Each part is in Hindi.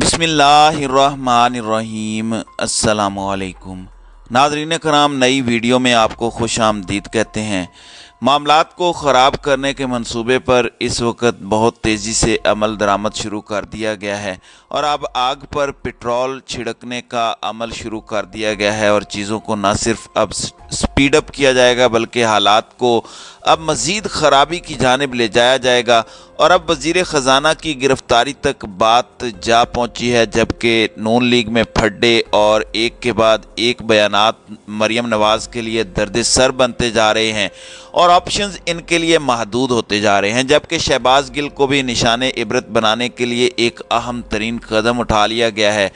बसमीम अल्लाम नाजरीन कराम नई वीडियो में आपको खुश आमदीद कहते हैं मामला को ख़राब करने के मंसूबे पर इस वक्त बहुत तेज़ी से अमल दरामद शुरू कर दिया गया है और अब आग पर पेट्रोल छिड़कने का अमल शुरू कर दिया गया है और चीज़ों को ना सिर्फ अब स्पीड अप किया जाएगा बल्कि हालात को अब मज़ीद ख़राबी की जानब ले जाया जाएगा और अब वजीर ख़जाना की गिरफ्तारी तक बात जा पहुंची है जबकि नून लीग में फड्डे और एक के बाद एक बयान मरियम नवाज़ के लिए दर्द सर बनते जा रहे हैं और ऑप्शंस इनके लिए महदूद होते जा रहे हैं जबकि शहबाज गिल को भी निशान इबरत बनाने के लिए एक अहम तरीन कदम उठा लिया गया है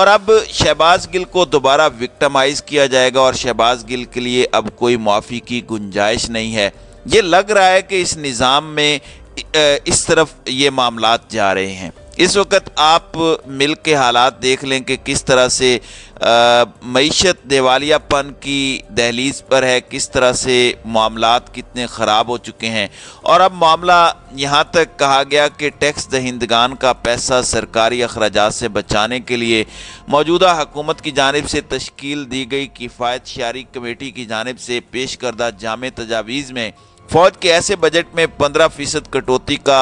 और अब शहबाज गिल को दोबारा विक्टमाइज़ किया जाएगा और शहबाज गिल के लिए अब कोई मुआफ़ी की गुंजाइश नहीं है ये लग रहा है कि इस निज़ाम में इस तरफ ये मामला जा रहे हैं इस वक्त आप मिल के हालात देख लें कि किस तरह से मीशत दिवालियापन की दहलीज पर है किस तरह से मामला कितने ख़राब हो चुके हैं और अब मामला यहाँ तक कहा गया कि टैक्स दहिंदगान का पैसा सरकारी अखराज से बचाने के लिए मौजूदा हकूमत की जानब से तश्कील दी गई किफ़ायत शारी कमेटी की जानब से पेश करदा जाम तजावीज़ में फौज के ऐसे बजट में 15 फीसद कटौती का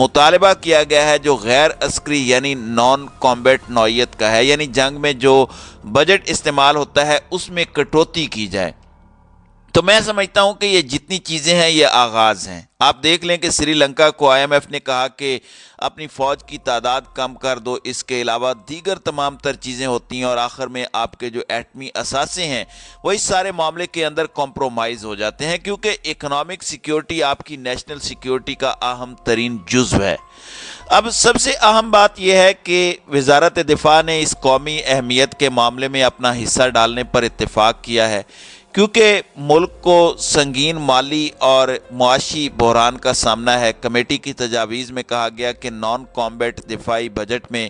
मुतालबा किया गया है जो गैर अस्करी यानी नॉन कॉम्बैट नौीयत का है यानी जंग में जो बजट इस्तेमाल होता है उसमें कटौती की जाए तो मैं समझता हूं कि ये जितनी चीज़ें हैं ये आगाज़ हैं आप देख लें कि श्रीलंका को आईएमएफ ने कहा कि अपनी फ़ौज की तादाद कम कर दो इसके अलावा दीगर तमाम तर चीज़ें होती हैं और आखिर में आपके जो एटमी असासे हैं वो इस सारे मामले के अंदर कॉम्प्रोमाइज़ हो जाते हैं क्योंकि इकनॉमिक सिक्योरिटी आपकी नेशनल सिक्योरिटी का अहम तरीन जुज्व है अब सबसे अहम बात यह है कि वजारत दिफा ने इस कौमी अहमियत के मामले में अपना हिस्सा डालने पर इतफ़ाक़ किया है क्योंकि मुल्क को संगीन माली और मुआशी बहरान का सामना है कमेटी की तजावीज़ में कहा गया कि नॉन कॉम्बैट दिफाई बजट में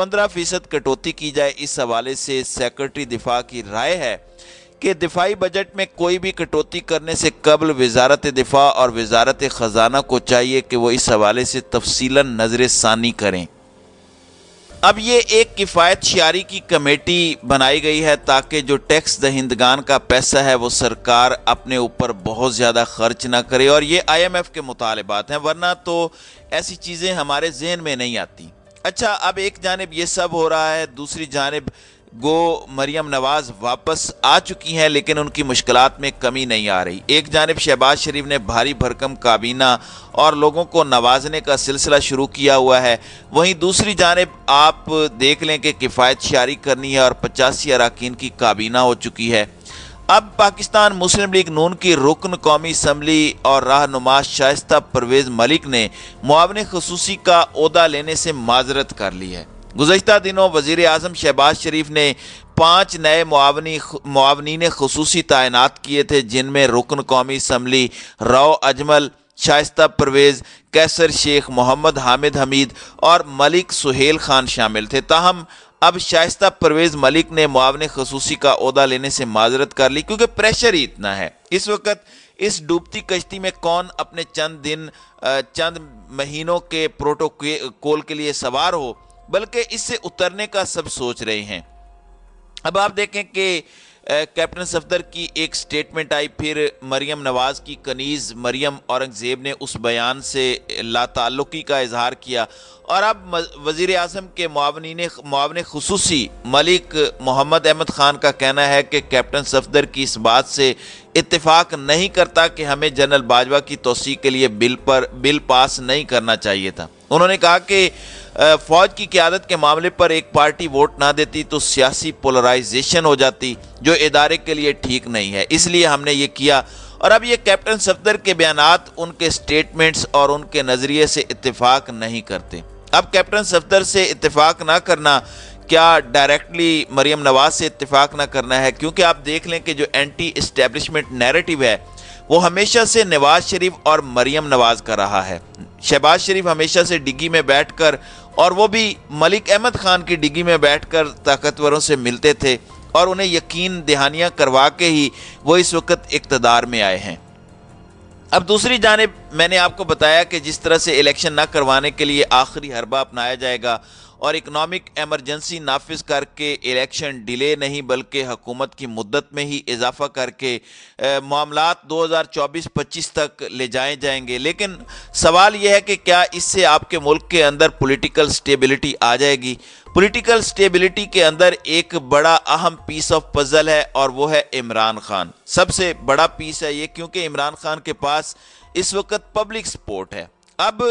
15 फीसद कटौती की जाए इस हवाले से सेक्रेटरी दिफा की राय है कि दिफाई बजट में कोई भी कटौती करने से कबल वजारत दिफा और वजारत ख़जाना को चाहिए कि वह इस हवाले से तफसीला नज़र षानी करें अब ये एक किफ़ायत शारी की कमेटी बनाई गई है ताकि जो टैक्स दहिंदगान का पैसा है वो सरकार अपने ऊपर बहुत ज़्यादा खर्च ना करे और ये आईएमएफ के मुतालबात हैं वरना तो ऐसी चीज़ें हमारे जहन में नहीं आती अच्छा अब एक जानब ये सब हो रहा है दूसरी जानब गो मरियम नवाज़ वापस आ चुकी हैं लेकिन उनकी मुश्किल में कमी नहीं आ रही एक जानब शहबाज शरीफ ने भारी भरकम काबीना और लोगों को नवाजने का सिलसिला शुरू किया हुआ है वहीं दूसरी जानब आप देख लें कि किफ़ायत शारी करनी है और पचासी अरकान की काबीना हो चुकी है अब पाकिस्तान मुस्लिम लीग नून की रुकन कौमी असम्बली और रहनुमा शाइस्ता परवेज़ मलिक ने मुआवन खसूसी का अहदा लेने से माजरत कर ली है गुजशत दिनों वज़ी अजम शहबाज शरीफ ने पाँच नए मुआवनी ने खसूसी तैनात किए थे जिनमें रुकन कौमी इसम्बली राव अजमल शाइस्ता परवेज़ कैसर शेख मोहम्मद हामिद हमीद और मलिक सुहेल खान शामिल थे ताहम अब शाइस्ता परवेज़ मलिक ने मुआवन खसूसी का अहदा लेने से माजरत कर ली क्योंकि प्रेशर ही इतना है इस वक्त इस डूबती कश्ती में कौन अपने चंद दिन चंद महीनों के प्रोटोकॉल के लिए सवार हो बल्कि इससे उतरने का सब सोच रहे हैं अब आप देखें कि कैप्टन सफदर की एक स्टेटमेंट आई फिर मरियम नवाज़ की कनीज़ मरियम औरंगज़ेब ने उस बयान से लाताल्लुकी का इजहार किया और अब वज़ी अजम के मावनिन मावन खसूसी मलिक मोहम्मद अहमद ख़ान का कहना है कि कैप्टन सफदर की इस बात से इतफ़ाक़ नहीं करता कि हमें जनरल बाजवा की तोसी के लिए बिल पर बिल पास नहीं करना चाहिए था उन्होंने कहा कि फौज की क्यादत के मामले पर एक पार्टी वोट ना देती तो सियासी पोलराइजेशन हो जाती जो इदारे के लिए ठीक नहीं है इसलिए हमने ये किया और अब ये कैप्टन सफदर के बयान उनके स्टेटमेंट्स और उनके नज़रिए से इतफाक़ नहीं करते अब कैप्टन सफदर से इतफाक़ ना करना क्या डायरेक्टली मरीम नवाज से इतफाक़ ना करना है क्योंकि आप देख लें कि जो एंटी इस्टेब्लिशमेंट नैरेटिव है वो हमेशा से नवाज शरीफ और मरीम नवाज का रहा है शहबाज शरीफ हमेशा से डिग्गी में बैठकर और वो भी मलिक अहमद खान की डिगी में बैठकर ताकतवरों से मिलते थे और उन्हें यकीन दहानियाँ करवा के ही वो इस वक्त इकतदार में आए हैं अब दूसरी जानब मैंने आपको बताया कि जिस तरह से इलेक्शन ना करवाने के लिए आखिरी हरबा अपनाया जाएगा और इकनॉमिक एमरजेंसी नाफिज करके इलेक्शन डिले नहीं बल्कि हुकूमत की मुद्दत में ही इजाफा करके मामला चौबीस पच्चीस तक ले जाए जाएंगे लेकिन सवाल यह है कि क्या इससे आपके मुल्क के अंदर पोलिटिकल स्टेबिलिटी आ जाएगी पोलिटिकल स्टेबिलिटी के अंदर एक बड़ा अहम पीस ऑफ पजल है और वह है इमरान खान सबसे बड़ा पीस है ये क्योंकि इमरान खान के पास इस वक्त पब्लिक सपोर्ट है अब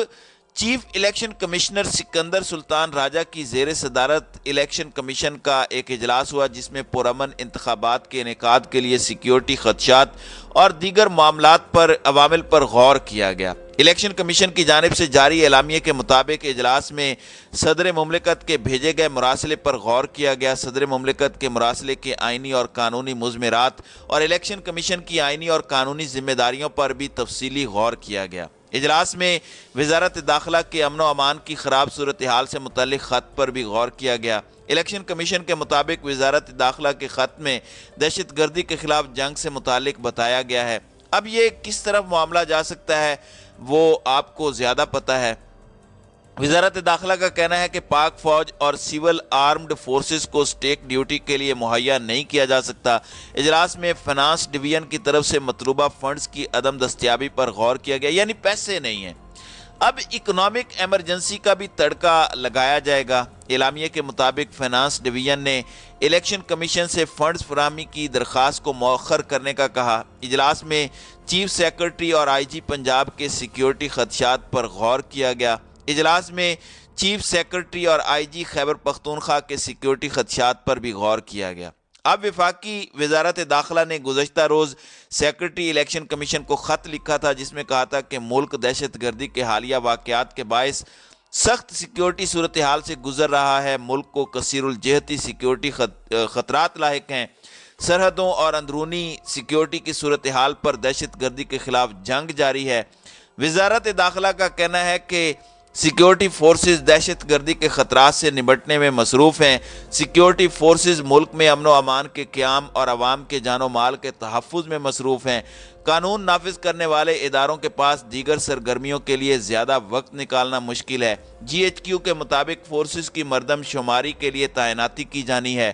chief election commissioner Sikandar Sultan Raja की जेर सदारत इलेक्शन कमीशन का एक अजलास हुआ जिसमें पुरमन इंतबात के इनका के लिए सिक्योरिटी खदशात और दीगर मामला पर अवामिल पर गौर किया गया इलेक्शन कमीशन की जानब से जारी एलामिया के मुताबिक अजलास में सदर ममलिकत के भेजे गए मरासले पर गौर किया गया सदर ममलिकत के मरासले के आइनी और कानूनी मुजमरात और इलेक्शन कमीशन की आइनी और कानूनी जिम्मेदारियों पर भी तफसली गौर किया गया इजलास में वजारत दाखिला के अमन अमान की ख़राब सूरत हाल से मुतल ख़त पर भी गौर किया गया इलेक्शन कमीशन के मुताबिक वजारत दाखिला के ख़त में दहशत गर्दी के ख़िलाफ़ जंग से मुतल बताया गया है अब ये किस तरफ मामला जा सकता है वो आपको ज़्यादा पता है वजारत दाखिला का कहना है कि पाक फौज और सिविल आर्म्ड फोर्सेस को स्टेक ड्यूटी के लिए मुहैया नहीं किया जा सकता इजलास में फिनांस डिवीजन की तरफ से मतलूबा फंड्स की अदम दस्तियाबी पर गौर किया गया यानी पैसे नहीं हैं अब इकोनॉमिक एमरजेंसी का भी तड़का लगाया जाएगा एलामिया के मुताबिक फिनांस डिवीजन ने इलेक्शन कमीशन से फंड्स फरहमी की दरख्वास्त को मौखर करने का कहा इजलास में चीफ सेक्रेटरी और आईजी पंजाब के सिक्योरिटी खदशात पर गौर किया गया इजलास में चीफ सेक्रेटरी और आईजी खैबर पख्तूनख्वा के सिक्योरिटी खदशात पर भी गौर किया गया अब विफाकी वजारत दाखिला ने गुजशत रोज़ सेक्रेटरी इलेक्शन कमीशन को ख़त लिखा था जिसमें कहा था कि मुल्क दहशत गर्दी के हालिया वाक़ात के बायस सख्त सिक्योरिटी सूरत हाल से गुजर रहा है मुल्क को कसरजहती सिक्योरिटी ख़तरात लाक हैं सरहदों और अंदरूनी सिक्योरिटी की सूरत हाल पर दहशत गर्दी के ख़िलाफ़ जंग जारी है वजारत दाखिला का कहना है कि सिक्योरिटी फोर्सेस दहशतगर्दी के ख़तरा से निपटने में मसरूफ़ हैं सिक्योरिटी फोर्सेस मुल्क में अमन अमान के क्याम और आवाम के जानो माल के तहफ़ में मसरूफ़ हैं कानून नाफिज करने वाले इदारों के पास दीगर सरगर्मियों के लिए ज़्यादा वक्त निकालना मुश्किल है जी एच क्यू के मुताबिक फोर्सेज की मरदम शुमारी के लिए तैनाती की जानी है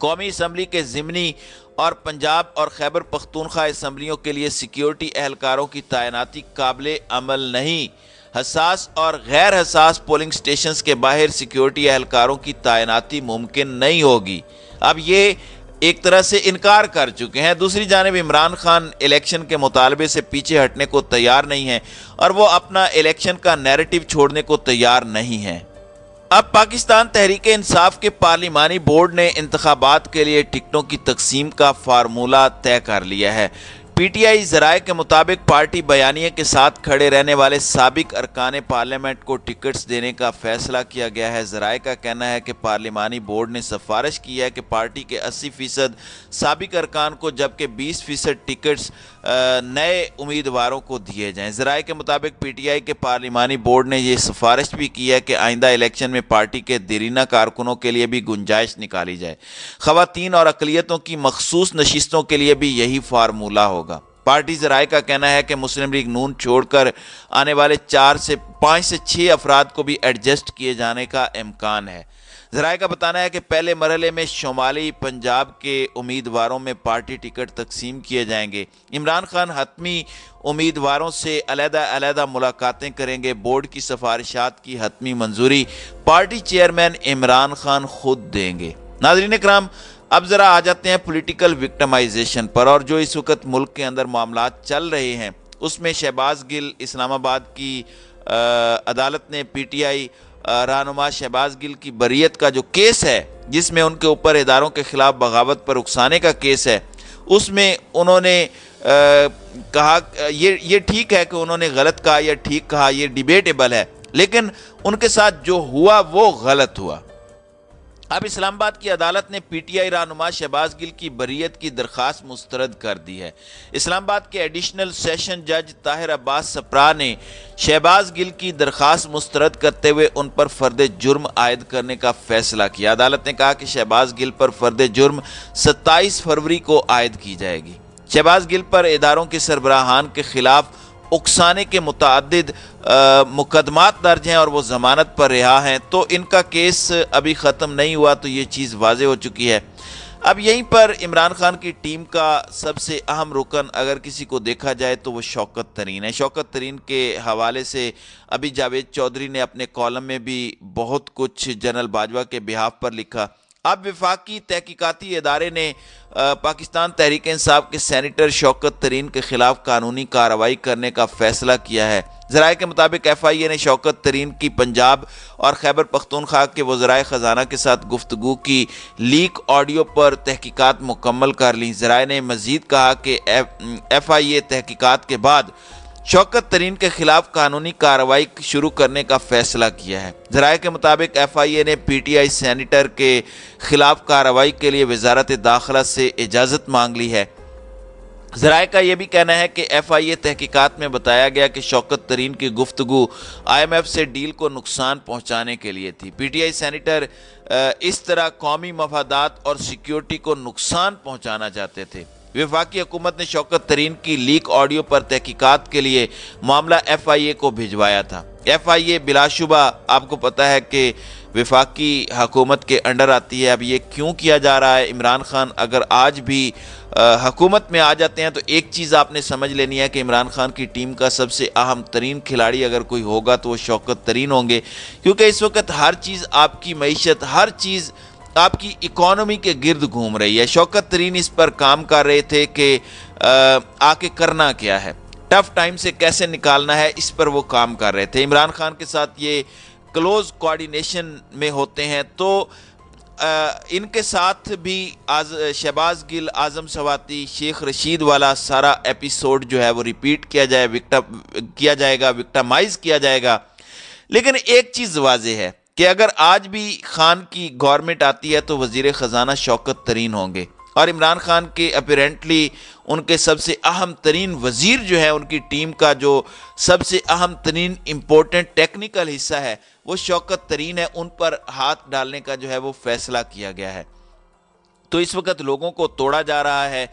कौमी इसम्बली के ज़मनी और पंजाब और खैबर पख्तूनख्वा इसम्बलियों के लिए सिक्योरिटी एहलकारों की तैनाती काबिल अमल नहीं हसास और गैर हसास पोलिंग स्टेशन के बाहर सिक्योरिटी एहलकारों की तैनाती मुमकिन नहीं होगी अब ये एक तरह से इनकार कर चुके हैं दूसरी जानब इमरान खान इलेक्शन के मुतालबे से पीछे हटने को तैयार नहीं है और वो अपना इलेक्शन का नैरेटिव छोड़ने को तैयार नहीं है अब पाकिस्तान तहरीक इंसाफ के पार्लिमानी बोर्ड ने इंतबात के लिए टिकटों की तकसीम का फार्मूला तय कर लिया है पीटीआई जराए के मुताबिक पार्टी बयानी के साथ खड़े रहने वाले सबक अरकान पार्लियामेंट को टिकट्स देने का फैसला किया गया है जराए का कहना है कि पार्लिमानी बोर्ड ने सिफारिश की है कि पार्टी के 80 फीसद सबक अरकान को जबकि 20 फीसद टिकट्स नए उम्मीदवारों को दिए जाएं जराए के मुताबिक पीटीआई के पार्लिमानी बोर्ड ने यह सिफारिश भी की है कि आइंदा इलेक्शन में पार्टी के दरीना कारकुनों के लिए भी गुंजाइश निकाली जाए खातन और अकलीतों की मखसूस नशितों के लिए भी यही फार्मूला हो पार्टी जराए का कहना है कि मुस्लिम लीग नून छोड़कर आने वाले चार से पाँच से छः अफराद को भी एडजस्ट किए जाने का इम्कान है जराए का बताना है कि पहले मरहले में शुमाली पंजाब के उम्मीदवारों में पार्टी टिकट तकसीम किए जाएंगे इमरान खान हतमी उम्मीदवारों से अलहदा मुलाकातें करेंगे बोर्ड की सिफारिशात की हतमी मंजूरी पार्टी चेयरमैन इमरान खान खुद देंगे नाजरीन कराम अब ज़रा आ जाते हैं पॉलिटिकल विक्टमाइजेशन पर और जो इस वक्त मुल्क के अंदर मामला चल रहे हैं उसमें शहबाज गिल इस्लामाबाद की आ, अदालत ने पीटीआई रहनुमा शहबाज गिल की बरीत का जो केस है जिसमें उनके ऊपर इदारों के ख़िलाफ़ बगावत पर उकसाने का केस है उसमें उन्होंने आ, कहा ये ये ठीक है कि उन्होंने गलत कहा या ठीक कहा ये डिबेटेबल है लेकिन उनके साथ जो हुआ वो गलत हुआ अब इस्लामाबाद की अदालत ने पीटीआई रहनुमा शहबाज गिल की बरीत की दरख्वास्त मुस्तरद कर दी है इस्लामाबाद के एडिशनल सेशन जज ताहिर अब्बास सप्रा ने शहबाज गिल की दरख्वास्त मुस्तरद करते हुए उन पर फर्द जुर्म आयद करने का फैसला किया अदालत ने कहा कि शहबाज गिल पर फर्द जुर्म सत्ताईस फरवरी को आयद की जाएगी शहबाज गिल पर इदारों के सरबराहान के खिलाफ उकसाने के मुतद मुकदमात दर्ज हैं और वो ज़मानत पर रिहा हैं तो इनका केस अभी ख़त्म नहीं हुआ तो ये चीज़ वाज हो चुकी है अब यहीं पर इमरान खान की टीम का सबसे अहम रुकन अगर किसी को देखा जाए तो वो शौकत तरीन है शौकत तरीन के हवाले से अभी जावेद चौधरी ने अपने कॉलम में भी बहुत कुछ जनरल बाजवा के बिहाफ पर लिखा अब विफाकी तहकीकती इदारे ने पाकिस्तान तहरीक इंसाफ के सैनिटर शौकत तरीन के खिलाफ कानूनी कार्रवाई करने का फैसला किया है जराए के मुताबिक एफ आई ए ने शौकत तरीन की पंजाब और खैबर पख्तूनख्वा के वजराए ख़जाना के साथ गुफ्तु की लीक ऑडियो पर तहकीकत मुकम्मल कर ली जराए ने मजीद कहा कि एफ आई ए तहकीकत के बाद शौकत तरीन के खिलाफ कानूनी कार्रवाई शुरू करने का फैसला किया है जराये के मुताबिक एफ आई ए ने पी टी आई सैनिटर के खिलाफ कार्रवाई के लिए वजारत दाखिला से इजाज़त मांग ली है जराये का यह भी कहना है कि एफ आई ए तहकीकात में बताया गया कि शौकत तरीन की गुफ्तु आई एम एफ से डील को नुकसान पहुँचाने के लिए थी पी टी आई सैनिटर इस तरह कौमी मफादात और सिक्योरिटी को नुकसान पहुँचाना चाहते थे विफाकी हुकूमत ने शौकत तरीन की लीक ऑडियो पर तहकीकत के लिए मामला एफ आई ए को भिजवाया था एफ आई ए बिलाशुबा आपको पता है कि विफाकी हकूमत के अंडर आती है अब ये क्यों किया जा रहा है इमरान खान अगर आज भी हकूमत में आ जाते हैं तो एक चीज़ आपने समझ लेनी है कि इमरान खान की टीम का सबसे अहम तरीन खिलाड़ी अगर कोई होगा तो वो शौकत तरीन होंगे क्योंकि इस वक्त हर चीज़ आपकी मीशत हर चीज़ आपकी इकोनॉमी के गिर्द घूम रही है शौकत तरीन इस पर काम कर रहे थे कि आके करना क्या है टफ टाइम से कैसे निकालना है इस पर वो काम कर रहे थे इमरान खान के साथ ये क्लोज कोऑर्डिनेशन में होते हैं तो आ, इनके साथ भी आज शहबाज गिल आज़म सवाती शेख रशीद वाला सारा एपिसोड जो है वो रिपीट किया जाए विक्टा किया जाएगा विक्टामाइज किया जाएगा लेकिन एक चीज़ वाज है कि अगर आज भी खान की गवर्नमेंट आती है तो वजीर ख़जाना शौकत तरीन होंगे और इमरान खान के अपेरेंटली उनके सबसे अहम तरीन वज़ीर जो है उनकी टीम का जो सबसे अहम तरीन इम्पोर्टेंट टेक्निकल हिस्सा है वो शौकत तरीन है उन पर हाथ डालने का जो है वो फैसला किया गया है तो इस वक्त लोगों को तोड़ा जा रहा है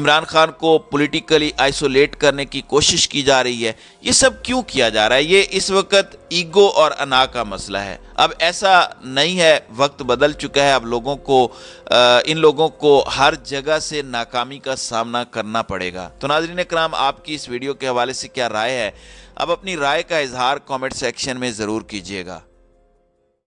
इमरान खान को पॉलिटिकली आइसोलेट करने की कोशिश की जा रही है ये सब क्यों किया जा रहा है ये इस वक्त ईगो और अना का मसला है अब ऐसा नहीं है वक्त बदल चुका है अब लोगों को इन लोगों को हर जगह से नाकामी का सामना करना पड़ेगा तो नाजरीन कराम आपकी इस वीडियो के हवाले से क्या राय है अब अपनी राय का इजहार कॉमेंट सेक्शन में ज़रूर कीजिएगा